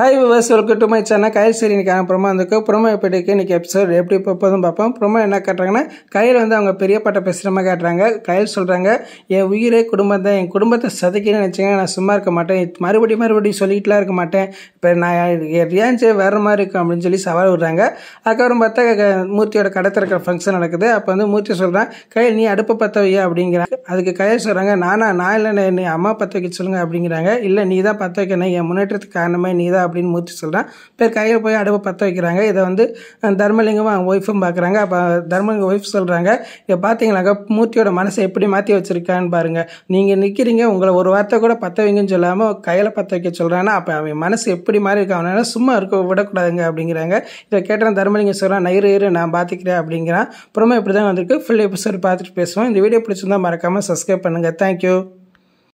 hi viewers welcome to my channel Kayal சரி இன்றைக்கி அப்புறமா வந்துருக்கு எப்படி இருக்குது இன்றைக்கி எபிசோட் எப்படி போதும் பார்ப்போம் ப்ரொமோ என்ன காட்டுறாங்கன்னா கையில் வந்து அவங்க பெரிய பாட்டை பேசுகிறமா காட்டுறாங்க கையில் சொல்கிறாங்க என் உயிரே குடும்பம் தான் என் குடும்பத்தை சதைக்கணும்னு நினச்சிங்கன்னா நான் சும்மா இருக்க மாட்டேன் மறுபடியும் மறுபடியும் சொல்லிகிட்டுலாம் இருக்க மாட்டேன் இப்போ நான் ரியான்ஸே வேறு மாதிரி இருக்கும் அப்படின்னு சொல்லி சவால் விடுறாங்க அதுக்கப்புறம் பார்த்தா மூர்த்தியோட கடத்தில் இருக்கிற ஃபங்க்ஷன் நடக்குது அப்போ வந்து மூர்த்தி சொல்கிறான் கையில் நீ அடுப்பை பற்ற வையா அப்படிங்கிறாங்க அதுக்கு கையில் சொல்கிறாங்க நானா நான் இல்லை நீ அம்மா பற்ற வைக்க சொல்லுங்கள் அப்படிங்கிறாங்க இல்லை நீ தான் பற்ற வைக்கணும் என் முன்னேற்றத்துக்கு காரணமே நீ தான் அப்படின்னு மூச்சு சொல்கிறான் பேர் கையை போய் அடுப்பை பற்ற வைக்கிறாங்க இதை வந்து தர்மலிங்கமும் அவங்க ஒய்ஃபும் பார்க்குறாங்க அப்போ தர்மலிங்க ஒய்ஃப் சொல்கிறாங்க இதை பார்த்தீங்களாக்கா மூர்த்தியோட மனசை எப்படி மாற்றி வச்சுருக்கான்னு பாருங்கள் நீங்கள் நிற்கிறீங்க உங்களை ஒரு வார்த்தை கூட பற்ற வைங்கன்னு சொல்லாமல் கையில் பற்ற வைக்க சொல்கிறான்னா அப்போ அவன் மனசு எப்படி மாறி இருக்கு அவனால சும்மா இருக்க விடக்கூடாதுங்க அப்படிங்கிறாங்க இதை கேட்டால் தர்மலிங்க சொல்கிறான் நயிறு இரு நான் பார்த்துக்கிறேன் அப்படிங்கிறான் அப்புறமா இப்படி தான் வந்திருக்கு ஃபுல் எபிசோட் பார்த்துட்டு பேசுவோம் இந்த வீடியோ பிடிச்சிருந்தா மறக்காமல் சப்ஸ்கிரைப் பண்ணுங்கள் தேங்க்யூ